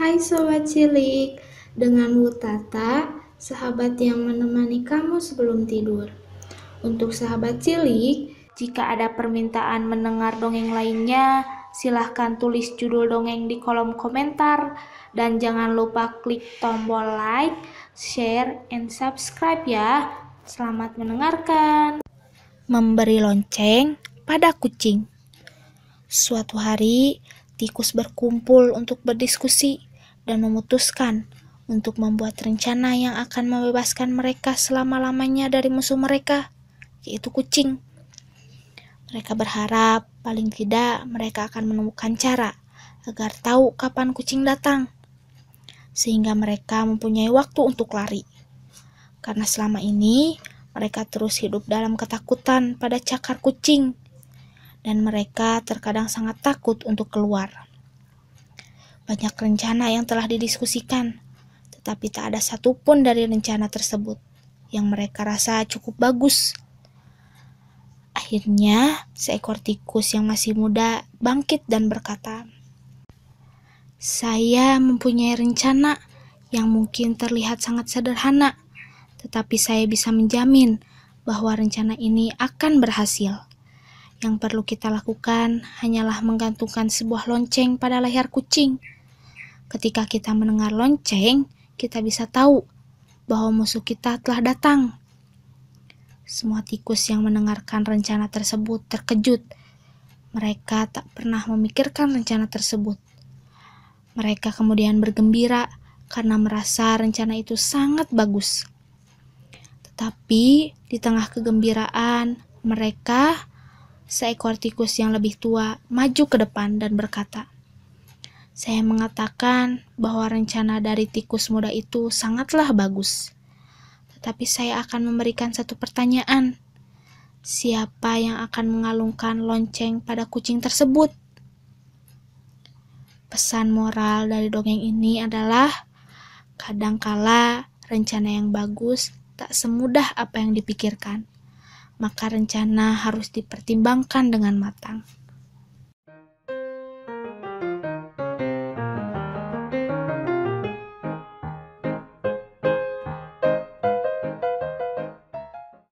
Hai Sobat Cilik, dengan Tata, sahabat yang menemani kamu sebelum tidur. Untuk sahabat cilik, jika ada permintaan mendengar dongeng lainnya, silahkan tulis judul dongeng di kolom komentar. Dan jangan lupa klik tombol like, share, and subscribe ya. Selamat mendengarkan. Memberi lonceng pada kucing. Suatu hari, tikus berkumpul untuk berdiskusi dan memutuskan untuk membuat rencana yang akan membebaskan mereka selama-lamanya dari musuh mereka, yaitu kucing. Mereka berharap paling tidak mereka akan menemukan cara agar tahu kapan kucing datang, sehingga mereka mempunyai waktu untuk lari. Karena selama ini mereka terus hidup dalam ketakutan pada cakar kucing, dan mereka terkadang sangat takut untuk keluar. Banyak rencana yang telah didiskusikan, tetapi tak ada satupun dari rencana tersebut yang mereka rasa cukup bagus. Akhirnya, seekor tikus yang masih muda bangkit dan berkata, "Saya mempunyai rencana yang mungkin terlihat sangat sederhana, tetapi saya bisa menjamin bahwa rencana ini akan berhasil." Yang perlu kita lakukan hanyalah menggantungkan sebuah lonceng pada leher kucing. Ketika kita mendengar lonceng, kita bisa tahu bahwa musuh kita telah datang. Semua tikus yang mendengarkan rencana tersebut terkejut. Mereka tak pernah memikirkan rencana tersebut. Mereka kemudian bergembira karena merasa rencana itu sangat bagus. Tetapi di tengah kegembiraan, mereka seekor tikus yang lebih tua maju ke depan dan berkata, saya mengatakan bahwa rencana dari tikus muda itu sangatlah bagus. Tetapi saya akan memberikan satu pertanyaan. Siapa yang akan mengalungkan lonceng pada kucing tersebut? Pesan moral dari dongeng ini adalah kadangkala rencana yang bagus tak semudah apa yang dipikirkan. Maka rencana harus dipertimbangkan dengan matang.